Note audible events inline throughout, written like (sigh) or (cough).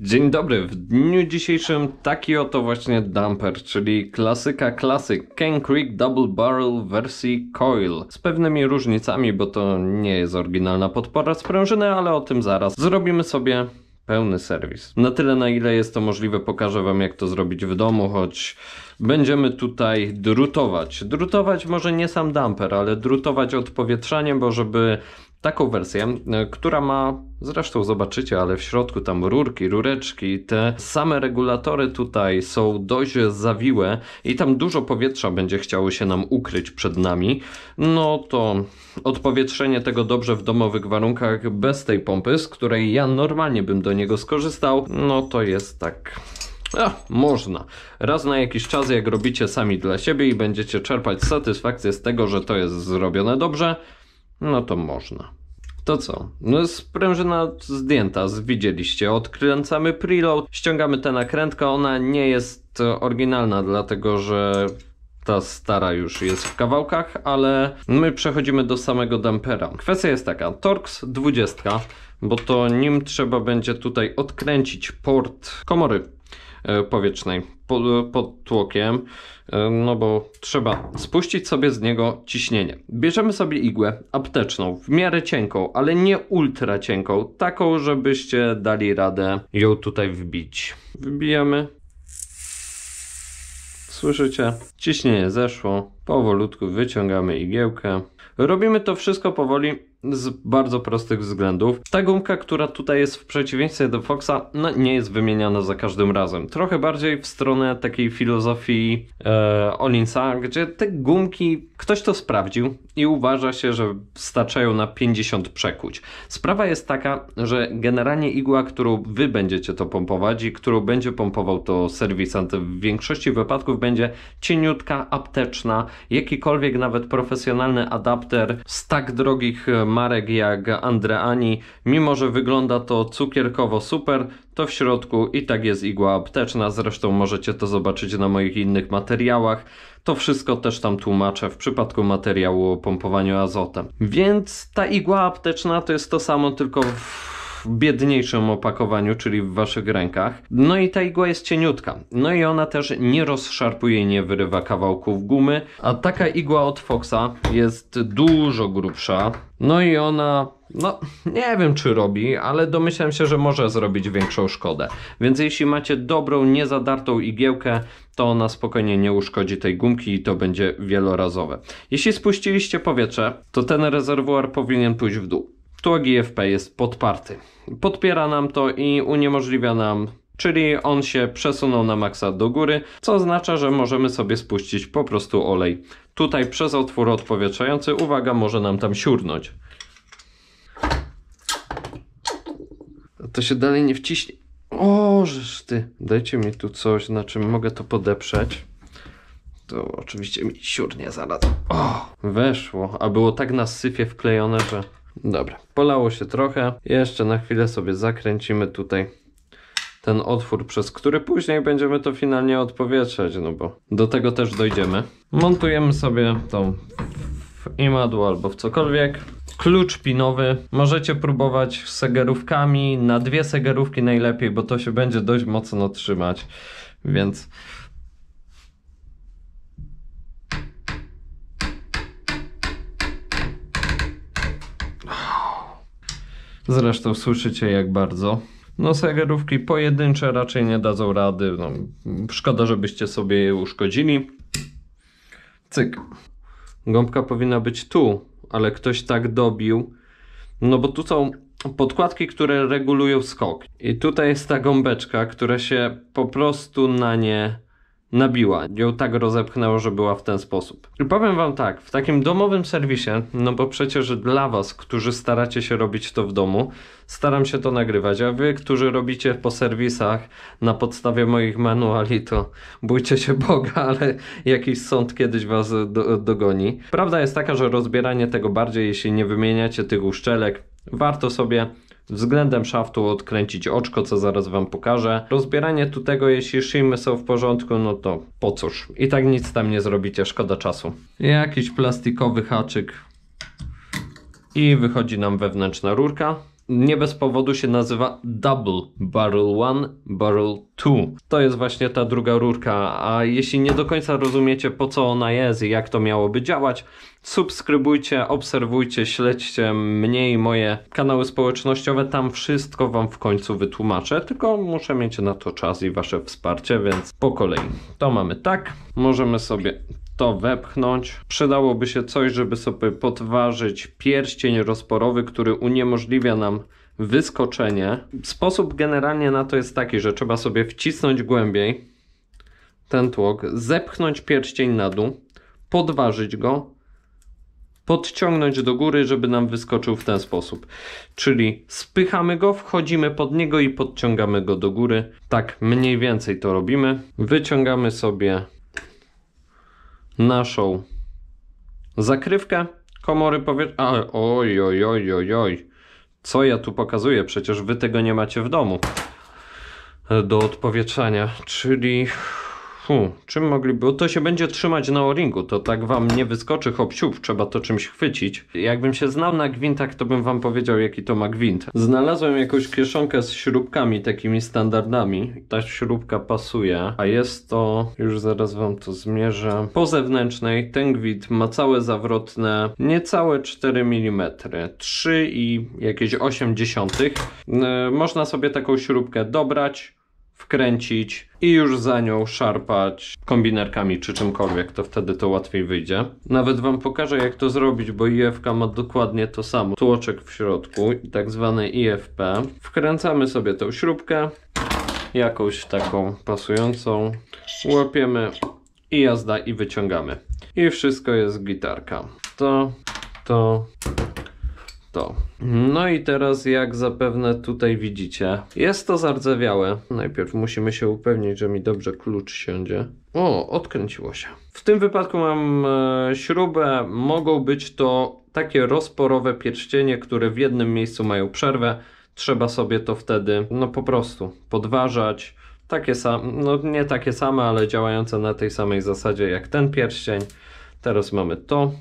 Dzień dobry, w dniu dzisiejszym taki oto właśnie dumper, czyli klasyka klasyk Ken Creek Double Barrel wersji Coil. Z pewnymi różnicami, bo to nie jest oryginalna podpora sprężyny, ale o tym zaraz. Zrobimy sobie pełny serwis. Na tyle na ile jest to możliwe pokażę Wam jak to zrobić w domu, choć będziemy tutaj drutować. Drutować może nie sam damper, ale drutować odpowietrzanie, bo żeby taką wersję, e, która ma, zresztą zobaczycie, ale w środku tam rurki, rureczki, te same regulatory tutaj są dość zawiłe i tam dużo powietrza będzie chciało się nam ukryć przed nami. No to odpowietrzenie tego dobrze w domowych warunkach bez tej pompy, z której ja normalnie bym do niego skorzystał, no to jest tak można. Raz na jakiś czas, jak robicie sami dla siebie i będziecie czerpać satysfakcję z tego, że to jest zrobione dobrze, no to można. To co? No sprężyna zdjęta, widzieliście. Odkręcamy preload, ściągamy tę nakrętkę. Ona nie jest oryginalna, dlatego że ta stara już jest w kawałkach, ale my przechodzimy do samego dampera. Kwestia jest taka, Torx 20, bo to nim trzeba będzie tutaj odkręcić port komory e, powietrznej pod tłokiem, no bo trzeba spuścić sobie z niego ciśnienie. Bierzemy sobie igłę apteczną, w miarę cienką, ale nie ultra cienką, taką, żebyście dali radę ją tutaj wbić. Wbijamy. Słyszycie? Ciśnienie zeszło. Powolutku wyciągamy igiełkę. Robimy to wszystko powoli, z bardzo prostych względów. Ta gumka, która tutaj jest w przeciwieństwie do Foxa, no, nie jest wymieniana za każdym razem. Trochę bardziej w stronę takiej filozofii e, Olinsa, gdzie te gumki, ktoś to sprawdził i uważa się, że starczają na 50 przekuć. Sprawa jest taka, że generalnie igła, którą wy będziecie to pompować i którą będzie pompował to serwisant, w większości wypadków będzie cieniutka, apteczna, jakikolwiek nawet profesjonalny adapter z tak drogich e, marek jak Andreani. Mimo, że wygląda to cukierkowo super, to w środku i tak jest igła apteczna, zresztą możecie to zobaczyć na moich innych materiałach. To wszystko też tam tłumaczę w przypadku materiału o pompowaniu azotem. Więc ta igła apteczna to jest to samo, tylko w w biedniejszym opakowaniu, czyli w waszych rękach. No i ta igła jest cieniutka. No i ona też nie rozszarpuje i nie wyrywa kawałków gumy. A taka igła od Foxa jest dużo grubsza. No i ona, no nie wiem czy robi, ale domyślam się, że może zrobić większą szkodę. Więc jeśli macie dobrą, niezadartą igiełkę, to ona spokojnie nie uszkodzi tej gumki i to będzie wielorazowe. Jeśli spuściliście powietrze, to ten rezerwuar powinien pójść w dół któła GFP jest podparty. Podpiera nam to i uniemożliwia nam czyli on się przesunął na maksa do góry, co oznacza, że możemy sobie spuścić po prostu olej. Tutaj przez otwór odpowietrzający, uwaga, może nam tam siurnąć. To się dalej nie wciśnie. O, żeż ty. Dajcie mi tu coś, na czym mogę to podeprzeć. To oczywiście mi siurnie zaraz. O, weszło, a było tak na syfie wklejone, że... Dobra, polało się trochę. Jeszcze na chwilę sobie zakręcimy tutaj ten otwór, przez który później będziemy to finalnie odpowietrzać, no bo do tego też dojdziemy. Montujemy sobie tą w imadło albo w cokolwiek. Klucz pinowy. Możecie próbować segerówkami, na dwie segerówki najlepiej, bo to się będzie dość mocno trzymać, więc Zresztą słyszycie jak bardzo. No serwerówki pojedyncze raczej nie dadzą rady. No, szkoda, żebyście sobie je uszkodzili. Cyk. Gąbka powinna być tu, ale ktoś tak dobił. No bo tu są podkładki, które regulują skok. I tutaj jest ta gąbeczka, która się po prostu na nie nabiła. Ją tak rozepchnęło, że była w ten sposób. I powiem wam tak, w takim domowym serwisie, no bo przecież dla was, którzy staracie się robić to w domu, staram się to nagrywać, a wy, którzy robicie po serwisach na podstawie moich manuali, to bójcie się (laughs) Boga, ale jakiś sąd kiedyś was do, dogoni. Prawda jest taka, że rozbieranie tego bardziej, jeśli nie wymieniacie tych uszczelek, warto sobie względem szaftu odkręcić oczko, co zaraz Wam pokażę. Rozbieranie tu tego, jeśli szyjmy są w porządku, no to po cóż. I tak nic tam nie zrobicie, szkoda czasu. Jakiś plastikowy haczyk i wychodzi nam wewnętrzna rurka nie bez powodu się nazywa Double Barrel One, Barrel Two. To jest właśnie ta druga rurka, a jeśli nie do końca rozumiecie po co ona jest i jak to miałoby działać, subskrybujcie, obserwujcie, śledźcie mnie i moje kanały społecznościowe, tam wszystko Wam w końcu wytłumaczę, tylko muszę mieć na to czas i Wasze wsparcie, więc po kolei. To mamy tak, możemy sobie to wepchnąć. Przydałoby się coś, żeby sobie podważyć pierścień rozporowy, który uniemożliwia nam wyskoczenie. Sposób generalnie na to jest taki, że trzeba sobie wcisnąć głębiej ten tłok, zepchnąć pierścień na dół, podważyć go, podciągnąć do góry, żeby nam wyskoczył w ten sposób. Czyli spychamy go, wchodzimy pod niego i podciągamy go do góry. Tak mniej więcej to robimy. Wyciągamy sobie naszą zakrywkę komory powietrznej. Oj, oj, oj, oj, oj. Co ja tu pokazuję? Przecież wy tego nie macie w domu do odpowietrzania, czyli Hu, czym mogliby... To się będzie trzymać na o-ringu, to tak wam nie wyskoczy hop trzeba to czymś chwycić. Jakbym się znał na gwintach, to bym wam powiedział, jaki to ma gwint. Znalazłem jakąś kieszonkę z śrubkami, takimi standardami. Ta śrubka pasuje, a jest to... Już zaraz wam to zmierzę. Po zewnętrznej ten gwint ma całe zawrotne niecałe 4 mm. 3 i jakieś 8 dziesiątych. Yy, można sobie taką śrubkę dobrać, wkręcić i już za nią szarpać kombinerkami czy czymkolwiek, to wtedy to łatwiej wyjdzie. Nawet Wam pokażę jak to zrobić, bo IFK ma dokładnie to samo. Tłoczek w środku tak zwany IFP. Wkręcamy sobie tą śrubkę, jakąś taką pasującą, łapiemy i jazda i wyciągamy. I wszystko jest gitarka. To, to, to. No i teraz jak zapewne tutaj widzicie, jest to zardzewiałe. Najpierw musimy się upewnić, że mi dobrze klucz siądzie. O, odkręciło się. W tym wypadku mam e, śrubę. Mogą być to takie rozporowe pierścienie, które w jednym miejscu mają przerwę. Trzeba sobie to wtedy, no po prostu, podważać. Takie same, no nie takie same, ale działające na tej samej zasadzie jak ten pierścień. Teraz mamy to.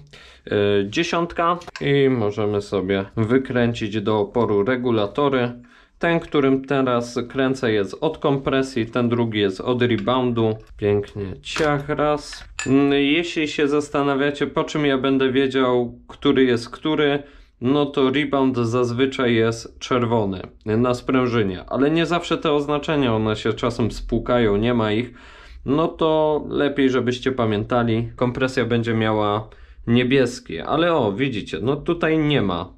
Y, dziesiątka i możemy sobie wykręcić do oporu regulatory. Ten, którym teraz kręcę jest od kompresji, ten drugi jest od reboundu. Pięknie ciach raz. Mm, jeśli się zastanawiacie po czym ja będę wiedział, który jest który, no to rebound zazwyczaj jest czerwony na sprężynie, ale nie zawsze te oznaczenia, one się czasem spłukają, nie ma ich no to lepiej, żebyście pamiętali. Kompresja będzie miała niebieskie, ale o, widzicie, no tutaj nie ma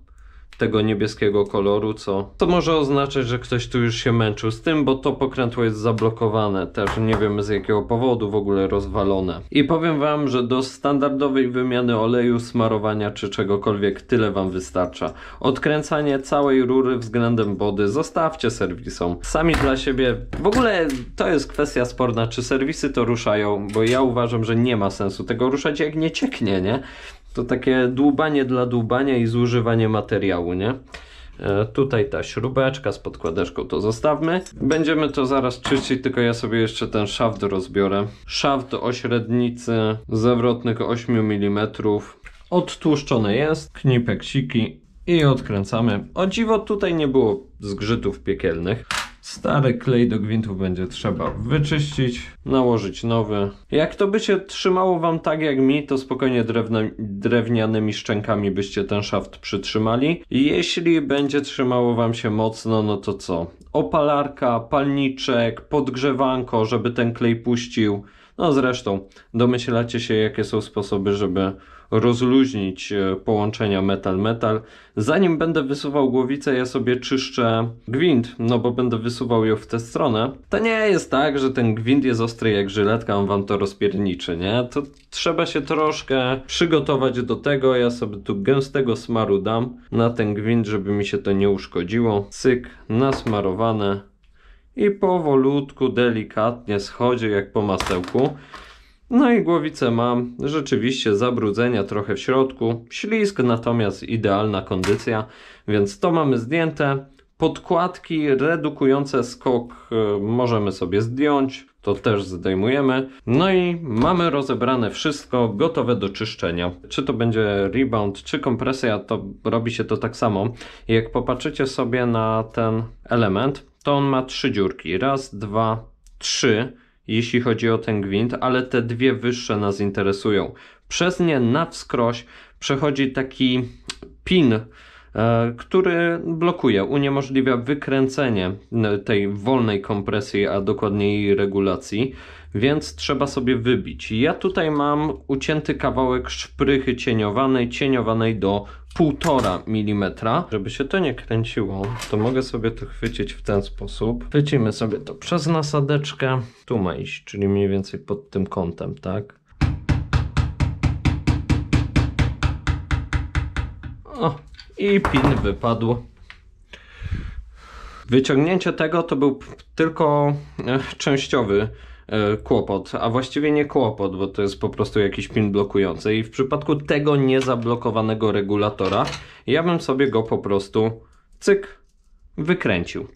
tego niebieskiego koloru, co, to może oznaczać, że ktoś tu już się męczył z tym, bo to pokrętło jest zablokowane, też nie wiemy z jakiego powodu w ogóle rozwalone. I powiem Wam, że do standardowej wymiany oleju, smarowania czy czegokolwiek tyle Wam wystarcza. Odkręcanie całej rury względem wody zostawcie serwisom. Sami dla siebie, w ogóle to jest kwestia sporna, czy serwisy to ruszają, bo ja uważam, że nie ma sensu tego ruszać jak nie cieknie, nie? to takie dłubanie dla dłubania i zużywanie materiału, nie? E, tutaj ta śrubeczka z podkładeczką to zostawmy. Będziemy to zaraz czyścić, tylko ja sobie jeszcze ten szaft rozbiorę. Szaft o średnicy zewrotnych 8 mm. Odtłuszczony jest, knipek siki i odkręcamy. O dziwo tutaj nie było zgrzytów piekielnych. Stary klej do gwintów będzie trzeba wyczyścić, nałożyć nowy. Jak to by się trzymało wam tak jak mi, to spokojnie drewna, drewnianymi szczękami byście ten szaft przytrzymali. Jeśli będzie trzymało wam się mocno, no to co? Opalarka, palniczek, podgrzewanko, żeby ten klej puścił. No zresztą, domyślacie się jakie są sposoby, żeby rozluźnić e, połączenia metal-metal. Zanim będę wysuwał głowicę, ja sobie czyszczę gwint, no bo będę wysuwał ją w tę stronę. To nie jest tak, że ten gwint jest ostry jak żyletka, on wam to rozpierniczy, nie? To trzeba się troszkę przygotować do tego. Ja sobie tu gęstego smaru dam na ten gwint, żeby mi się to nie uszkodziło. Cyk, nasmarowane i powolutku, delikatnie schodzi jak po masełku. No i głowicę mam, rzeczywiście zabrudzenia trochę w środku, ślisk natomiast idealna kondycja, więc to mamy zdjęte. Podkładki redukujące skok e, możemy sobie zdjąć, to też zdejmujemy. No i mamy rozebrane wszystko, gotowe do czyszczenia. Czy to będzie rebound, czy kompresja, to robi się to tak samo. Jak popatrzycie sobie na ten element, to on ma trzy dziurki. Raz, dwa, trzy jeśli chodzi o ten gwint, ale te dwie wyższe nas interesują. Przez nie na wskroś przechodzi taki pin, e, który blokuje, uniemożliwia wykręcenie tej wolnej kompresji, a dokładniej jej regulacji więc trzeba sobie wybić. Ja tutaj mam ucięty kawałek szprychy cieniowanej, cieniowanej do 1,5 mm. Żeby się to nie kręciło, to mogę sobie to chwycić w ten sposób. Chwycimy sobie to przez nasadeczkę. Tu ma iść, czyli mniej więcej pod tym kątem, tak? O, i pin wypadł. Wyciągnięcie tego to był tylko e, częściowy E, kłopot, a właściwie nie kłopot, bo to jest po prostu jakiś pin blokujący i w przypadku tego niezablokowanego regulatora ja bym sobie go po prostu cyk wykręcił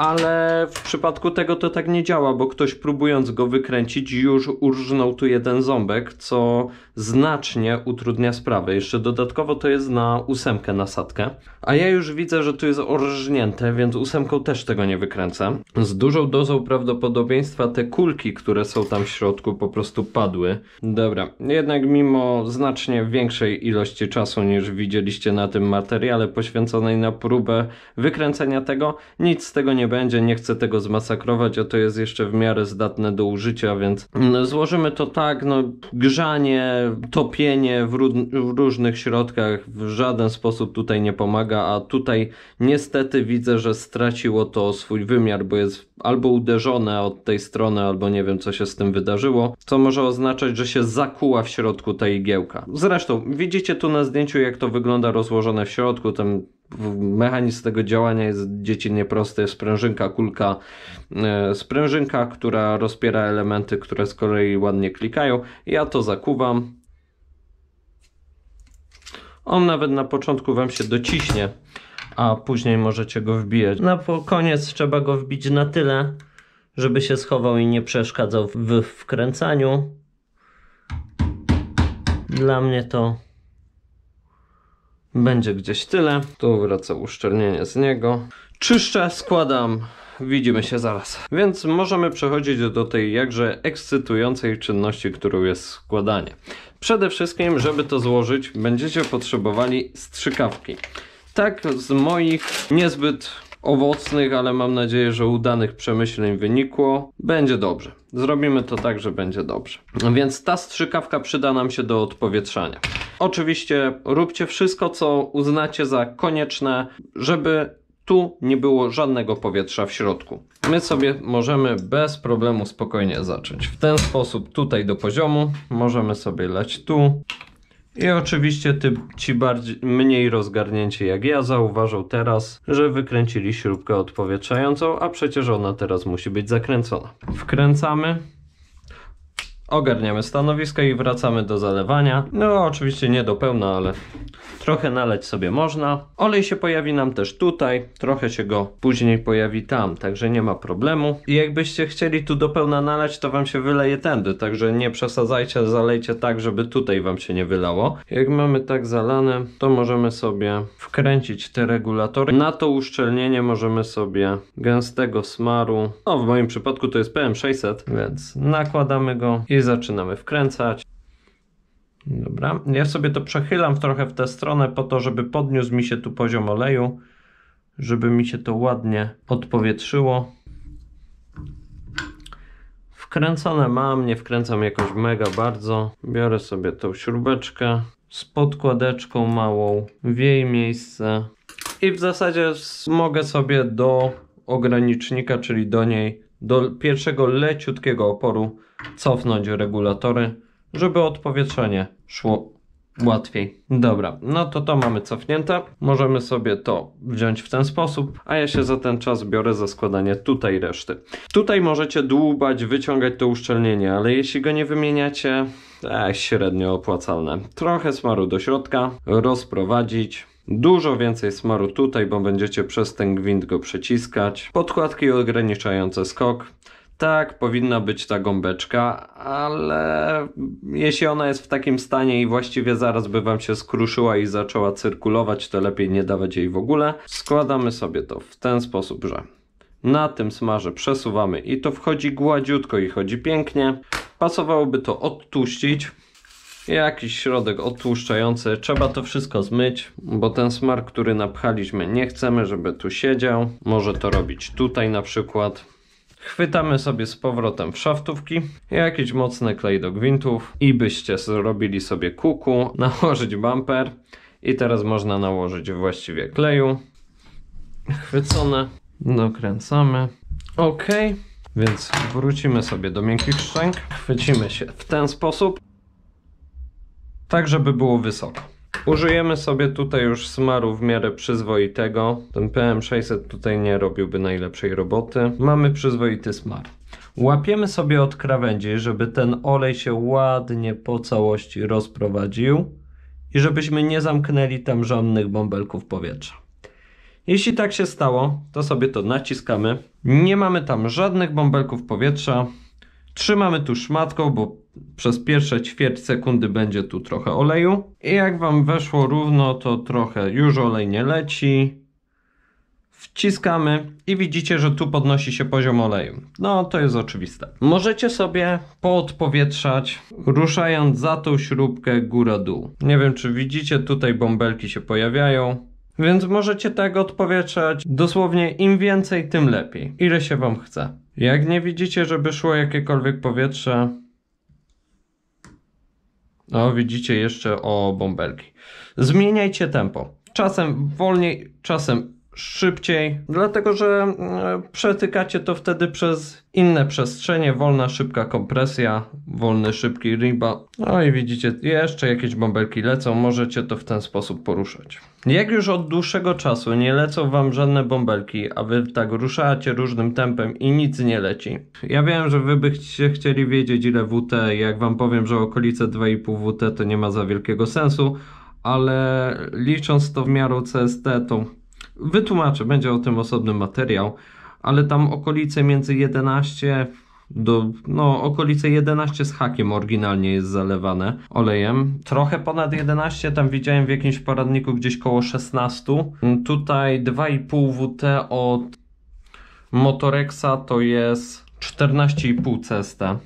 ale w przypadku tego to tak nie działa, bo ktoś próbując go wykręcić już urżnął tu jeden ząbek, co znacznie utrudnia sprawę. Jeszcze dodatkowo to jest na ósemkę nasadkę, a ja już widzę, że tu jest orżnięte, więc ósemką też tego nie wykręcę. Z dużą dozą prawdopodobieństwa te kulki, które są tam w środku po prostu padły. Dobra, jednak mimo znacznie większej ilości czasu niż widzieliście na tym materiale poświęconej na próbę wykręcenia tego, nic z tego nie będzie, nie chcę tego zmasakrować, a to jest jeszcze w miarę zdatne do użycia, więc no, złożymy to tak, no grzanie, topienie w, w różnych środkach w żaden sposób tutaj nie pomaga, a tutaj niestety widzę, że straciło to swój wymiar, bo jest albo uderzone od tej strony, albo nie wiem co się z tym wydarzyło, co może oznaczać, że się zakuła w środku ta igiełka. Zresztą widzicie tu na zdjęciu jak to wygląda rozłożone w środku, tam mechanizm tego działania jest dziecinnie prosty. Sprężynka, kulka, e, sprężynka, która rozpiera elementy, które z kolei ładnie klikają. Ja to zakuwam. On nawet na początku Wam się dociśnie, a później możecie go wbijać. Na koniec trzeba go wbić na tyle, żeby się schował i nie przeszkadzał w wkręcaniu. Dla mnie to będzie gdzieś tyle. Tu wraca uszczelnienie z niego. Czyszczę, składam. Widzimy się zaraz. Więc możemy przechodzić do tej jakże ekscytującej czynności, którą jest składanie. Przede wszystkim, żeby to złożyć, będziecie potrzebowali strzykawki. Tak z moich niezbyt owocnych, ale mam nadzieję, że udanych przemyśleń wynikło. Będzie dobrze. Zrobimy to tak, że będzie dobrze. Więc ta strzykawka przyda nam się do odpowietrzania. Oczywiście róbcie wszystko, co uznacie za konieczne, żeby tu nie było żadnego powietrza w środku. My sobie możemy bez problemu spokojnie zacząć. W ten sposób tutaj do poziomu możemy sobie leć tu, i oczywiście ty, ci bardziej, mniej rozgarnięci jak ja zauważą teraz, że wykręcili śrubkę odpowietrzającą, a przecież ona teraz musi być zakręcona. Wkręcamy. Ogarniamy stanowisko i wracamy do zalewania. No oczywiście nie do pełna, ale trochę naleć sobie można. Olej się pojawi nam też tutaj, trochę się go później pojawi tam, także nie ma problemu. I jakbyście chcieli tu do pełna nalać, to wam się wyleje tędy, także nie przesadzajcie, zalejcie tak, żeby tutaj wam się nie wylało. Jak mamy tak zalane, to możemy sobie wkręcić te regulatory. Na to uszczelnienie możemy sobie gęstego smaru, no w moim przypadku to jest PM600, więc nakładamy go i zaczynamy wkręcać. Dobra, ja sobie to przechylam trochę w tę stronę po to, żeby podniósł mi się tu poziom oleju, żeby mi się to ładnie odpowietrzyło. Wkręcone mam, nie wkręcam jakoś mega bardzo. Biorę sobie tą śrubeczkę z podkładeczką małą w jej miejsce i w zasadzie mogę sobie do ogranicznika, czyli do niej, do pierwszego leciutkiego oporu cofnąć regulatory, żeby odpowietrzenie szło łatwiej. Dobra, no to to mamy cofnięte. Możemy sobie to wziąć w ten sposób, a ja się za ten czas biorę za składanie tutaj reszty. Tutaj możecie dłubać, wyciągać to uszczelnienie, ale jeśli go nie wymieniacie, e, średnio opłacalne. Trochę smaru do środka, rozprowadzić, Dużo więcej smaru tutaj, bo będziecie przez ten gwint go przeciskać. Podkładki ograniczające skok tak, powinna być ta gąbeczka, ale jeśli ona jest w takim stanie i właściwie zaraz by wam się skruszyła i zaczęła cyrkulować, to lepiej nie dawać jej w ogóle. Składamy sobie to w ten sposób, że na tym smarze przesuwamy i to wchodzi gładziutko i chodzi pięknie. Pasowałoby to odtuścić. Jakiś środek odtłuszczający, trzeba to wszystko zmyć, bo ten smar, który napchaliśmy, nie chcemy, żeby tu siedział. Może to robić tutaj na przykład. Chwytamy sobie z powrotem w szaftówki, jakiś mocny klej do gwintów i byście zrobili sobie kuku, (laughs) nałożyć bumper i teraz można nałożyć właściwie kleju. Chwycone, dokręcamy. Ok, więc wrócimy sobie do miękkich szczęk, chwycimy się w ten sposób, tak żeby było wysoko. Użyjemy sobie tutaj już smaru w miarę przyzwoitego. Ten PM600 tutaj nie robiłby najlepszej roboty. Mamy przyzwoity smar. Łapiemy sobie od krawędzi, żeby ten olej się ładnie po całości rozprowadził i żebyśmy nie zamknęli tam żadnych bąbelków powietrza. Jeśli tak się stało, to sobie to naciskamy. Nie mamy tam żadnych bąbelków powietrza, Trzymamy tu szmatką, bo przez pierwsze ćwierć sekundy będzie tu trochę oleju. I jak Wam weszło równo, to trochę już olej nie leci. Wciskamy i widzicie, że tu podnosi się poziom oleju. No, to jest oczywiste. Możecie sobie poodpowietrzać, ruszając za tą śrubkę góra-dół. Nie wiem, czy widzicie, tutaj bąbelki się pojawiają. Więc możecie tego odpowietrzać dosłownie im więcej, tym lepiej. Ile się Wam chce. Jak nie widzicie, żeby szło jakiekolwiek powietrze, no widzicie jeszcze o bąbelki. Zmieniajcie tempo. Czasem wolniej, czasem szybciej, dlatego że mm, przetykacie to wtedy przez inne przestrzenie, wolna, szybka kompresja, wolny, szybki riba. No i widzicie, jeszcze jakieś bąbelki lecą, możecie to w ten sposób poruszać. Jak już od dłuższego czasu nie lecą wam żadne bąbelki, a wy tak ruszacie różnym tempem i nic nie leci. Ja wiem, że wy byście chcieli wiedzieć ile WT, jak wam powiem, że okolice 2,5 WT to nie ma za wielkiego sensu, ale licząc to w miarę CST, to Wytłumaczę, będzie o tym osobny materiał, ale tam okolice między 11 do, no okolice 11 z hakiem oryginalnie jest zalewane olejem. Trochę ponad 11, tam widziałem w jakimś poradniku gdzieś koło 16. Tutaj 2,5 WT od Motorexa to jest 14,5 cesta.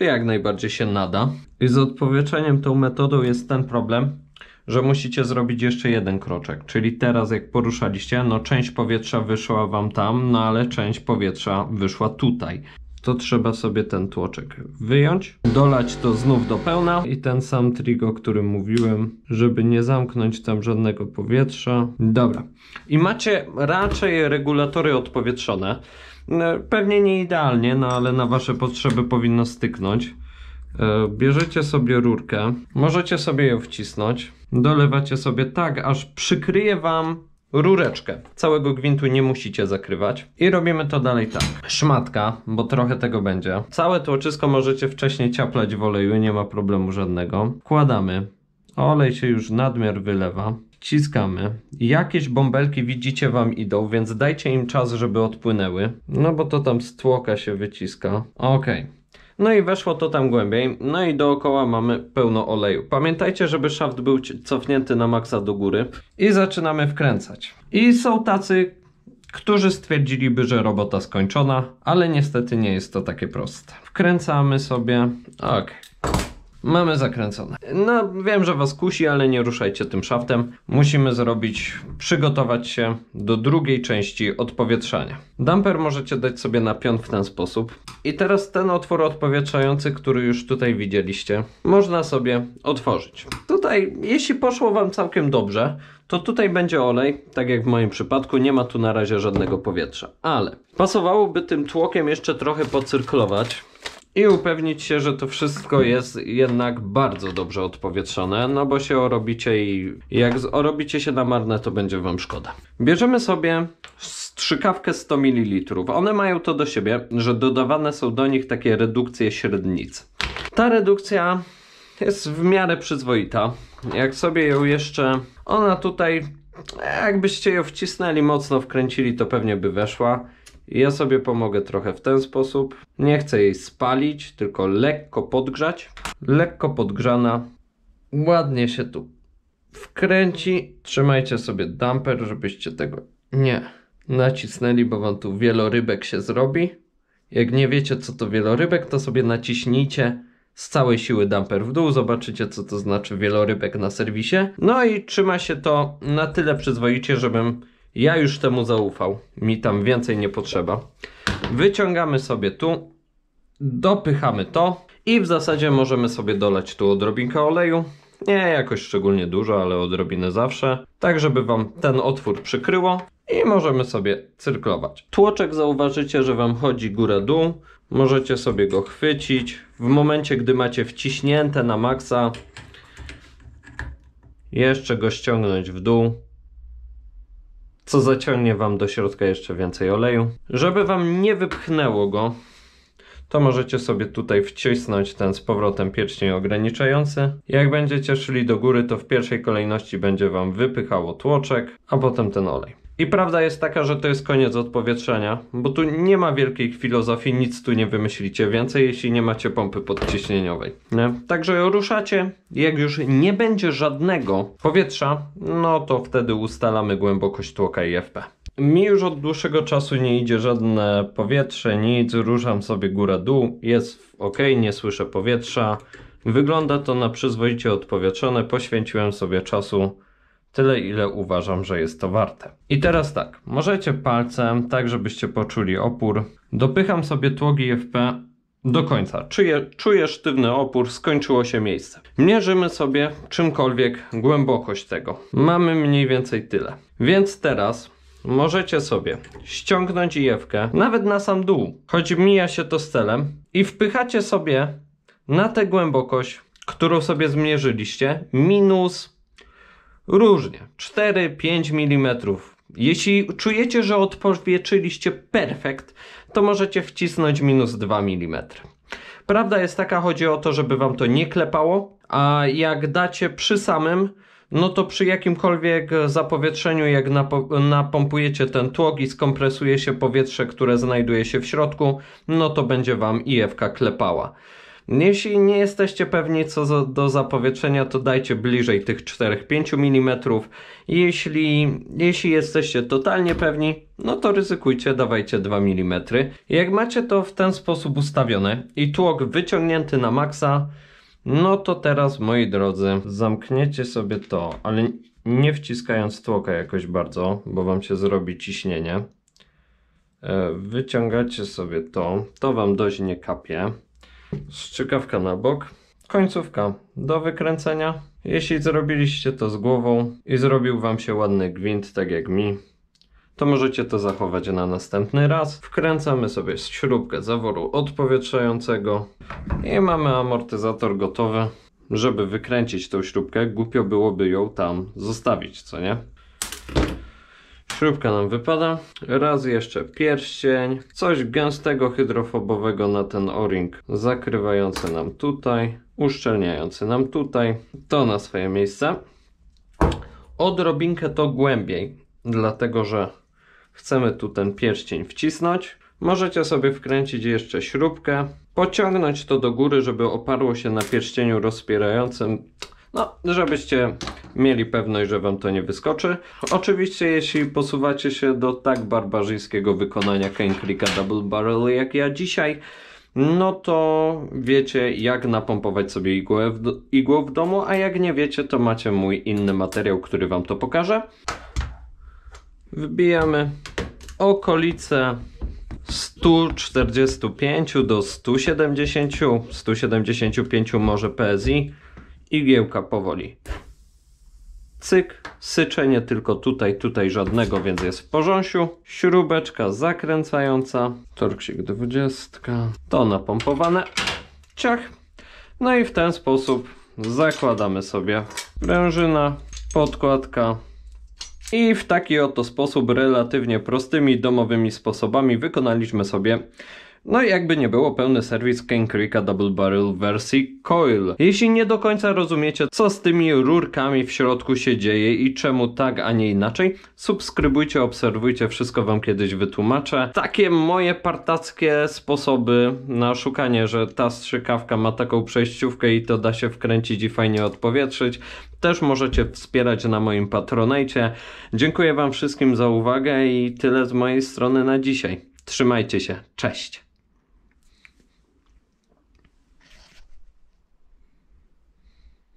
Jak najbardziej się nada. I z odpowietrzeniem tą metodą jest ten problem, że musicie zrobić jeszcze jeden kroczek. Czyli teraz, jak poruszaliście, no część powietrza wyszła wam tam, no ale część powietrza wyszła tutaj. To trzeba sobie ten tłoczek wyjąć, dolać to znów do pełna i ten sam trik, o którym mówiłem, żeby nie zamknąć tam żadnego powietrza. Dobra. I macie raczej regulatory odpowietrzone. E, pewnie nie idealnie, no ale na wasze potrzeby powinno styknąć. E, bierzecie sobie rurkę, możecie sobie ją wcisnąć, dolewacie sobie tak, aż przykryje Wam rureczkę. Całego gwintu nie musicie zakrywać. I robimy to dalej tak. Szmatka, bo trochę tego będzie. Całe tłoczysko możecie wcześniej ciaplać w oleju, nie ma problemu żadnego. Kładamy, Olej się już nadmiar wylewa. Wciskamy. Jakieś bąbelki widzicie wam idą, więc dajcie im czas, żeby odpłynęły. No bo to tam stłoka się wyciska. Okej. Okay. No i weszło to tam głębiej, no i dookoła mamy pełno oleju. Pamiętajcie, żeby szaft był cofnięty na maksa do góry i zaczynamy wkręcać. I są tacy, którzy stwierdziliby, że robota skończona, ale niestety nie jest to takie proste. Wkręcamy sobie, ok. Mamy zakręcone. No, wiem, że Was kusi, ale nie ruszajcie tym szaftem. Musimy zrobić, przygotować się do drugiej części odpowietrzania. Damper możecie dać sobie na pion w ten sposób. I teraz ten otwór odpowietrzający, który już tutaj widzieliście, można sobie otworzyć. Tutaj, jeśli poszło Wam całkiem dobrze, to tutaj będzie olej, tak jak w moim przypadku, nie ma tu na razie żadnego powietrza. Ale pasowałoby tym tłokiem jeszcze trochę pocyrklować i upewnić się, że to wszystko jest jednak bardzo dobrze odpowietrzone, no bo się orobicie i jak orobicie się na marne, to będzie Wam szkoda. Bierzemy sobie strzykawkę 100 ml. One mają to do siebie, że dodawane są do nich takie redukcje średnic. Ta redukcja jest w miarę przyzwoita. Jak sobie ją jeszcze... Ona tutaj, jakbyście ją wcisnęli, mocno wkręcili, to pewnie by weszła ja sobie pomogę trochę w ten sposób. Nie chcę jej spalić, tylko lekko podgrzać. Lekko podgrzana. Ładnie się tu wkręci. Trzymajcie sobie damper, żebyście tego nie nacisnęli, bo wam tu wielorybek się zrobi. Jak nie wiecie co to wielorybek, to sobie naciśnijcie z całej siły damper w dół, zobaczycie co to znaczy wielorybek na serwisie. No i trzyma się to na tyle przyzwoicie, żebym ja już temu zaufał, mi tam więcej nie potrzeba. Wyciągamy sobie tu, dopychamy to i w zasadzie możemy sobie dolać tu odrobinkę oleju. Nie jakoś szczególnie dużo, ale odrobinę zawsze. Tak, żeby Wam ten otwór przykryło i możemy sobie cyrklować. Tłoczek zauważycie, że Wam chodzi góra-dół. Możecie sobie go chwycić. W momencie, gdy macie wciśnięte na maksa, jeszcze go ściągnąć w dół co zaciągnie Wam do środka jeszcze więcej oleju. Żeby Wam nie wypchnęło go, to możecie sobie tutaj wcisnąć ten z powrotem pierścień ograniczający. Jak będziecie szli do góry, to w pierwszej kolejności będzie Wam wypychało tłoczek, a potem ten olej. I prawda jest taka, że to jest koniec odpowietrzenia, bo tu nie ma wielkiej filozofii, nic tu nie wymyślicie więcej, jeśli nie macie pompy podciśnieniowej. Nie? Także ruszacie, jak już nie będzie żadnego powietrza, no to wtedy ustalamy głębokość tłoka IFP. Mi już od dłuższego czasu nie idzie żadne powietrze, nic, ruszam sobie góra-dół, jest ok, nie słyszę powietrza. Wygląda to na przyzwoicie odpowietrzone, poświęciłem sobie czasu tyle ile uważam, że jest to warte. I teraz tak, możecie palcem, tak żebyście poczuli opór, dopycham sobie tłogi FP do końca. Czuję, czuję sztywny opór, skończyło się miejsce. Mierzymy sobie czymkolwiek głębokość tego. Mamy mniej więcej tyle. Więc teraz możecie sobie ściągnąć jewkę, nawet na sam dół, choć mija się to z celem, i wpychacie sobie na tę głębokość, którą sobie zmierzyliście, minus Różnie. 4-5 mm. Jeśli czujecie, że odpowietrzyliście perfekt, to możecie wcisnąć minus 2 mm. Prawda jest taka, chodzi o to, żeby wam to nie klepało, a jak dacie przy samym, no to przy jakimkolwiek zapowietrzeniu, jak napompujecie ten tłok i skompresuje się powietrze, które znajduje się w środku, no to będzie Wam IFK klepała. Jeśli nie jesteście pewni co do zapowietrzenia, to dajcie bliżej tych 4-5 mm. Jeśli, jeśli jesteście totalnie pewni, no to ryzykujcie, dawajcie 2 mm. Jak macie to w ten sposób ustawione i tłok wyciągnięty na maksa, no to teraz moi drodzy, zamkniecie sobie to, ale nie wciskając tłoka jakoś bardzo, bo wam się zrobi ciśnienie. E, wyciągacie sobie to, to wam dość nie kapie strzykawka na bok, końcówka do wykręcenia. Jeśli zrobiliście to z głową i zrobił Wam się ładny gwint, tak jak mi, to możecie to zachować na następny raz. Wkręcamy sobie śrubkę zaworu odpowietrzającego i mamy amortyzator gotowy. Żeby wykręcić tą śrubkę, głupio byłoby ją tam zostawić, co nie? Śrubka nam wypada. Raz jeszcze pierścień. Coś gęstego, hydrofobowego na ten o-ring. Zakrywający nam tutaj. Uszczelniający nam tutaj. To na swoje miejsce. Odrobinkę to głębiej. Dlatego, że chcemy tu ten pierścień wcisnąć. Możecie sobie wkręcić jeszcze śrubkę. Pociągnąć to do góry, żeby oparło się na pierścieniu rozpierającym no, żebyście mieli pewność, że Wam to nie wyskoczy. Oczywiście, jeśli posuwacie się do tak barbarzyńskiego wykonania Canecrika Double Barrel jak ja dzisiaj, no to wiecie jak napompować sobie igłę w, do, w domu, a jak nie wiecie, to macie mój inny materiał, który Wam to pokaże. Wybijamy okolice 145 do 170, 175 może PSI igiełka powoli. Cyk, syczenie tylko tutaj, tutaj żadnego, więc jest w porządku. Śrubeczka zakręcająca, torksik 20, to napompowane, ciach. No i w ten sposób zakładamy sobie sprężyna, podkładka, i w taki oto sposób, relatywnie prostymi domowymi sposobami, wykonaliśmy sobie no i jakby nie było, pełny serwis Ken Creeka Double Barrel wersji Coil. Jeśli nie do końca rozumiecie, co z tymi rurkami w środku się dzieje i czemu tak, a nie inaczej, subskrybujcie, obserwujcie, wszystko wam kiedyś wytłumaczę. Takie moje partackie sposoby na szukanie, że ta strzykawka ma taką przejściówkę i to da się wkręcić i fajnie odpowietrzyć też możecie wspierać na moim patronajcie. Dziękuję Wam wszystkim za uwagę i tyle z mojej strony na dzisiaj. Trzymajcie się, cześć!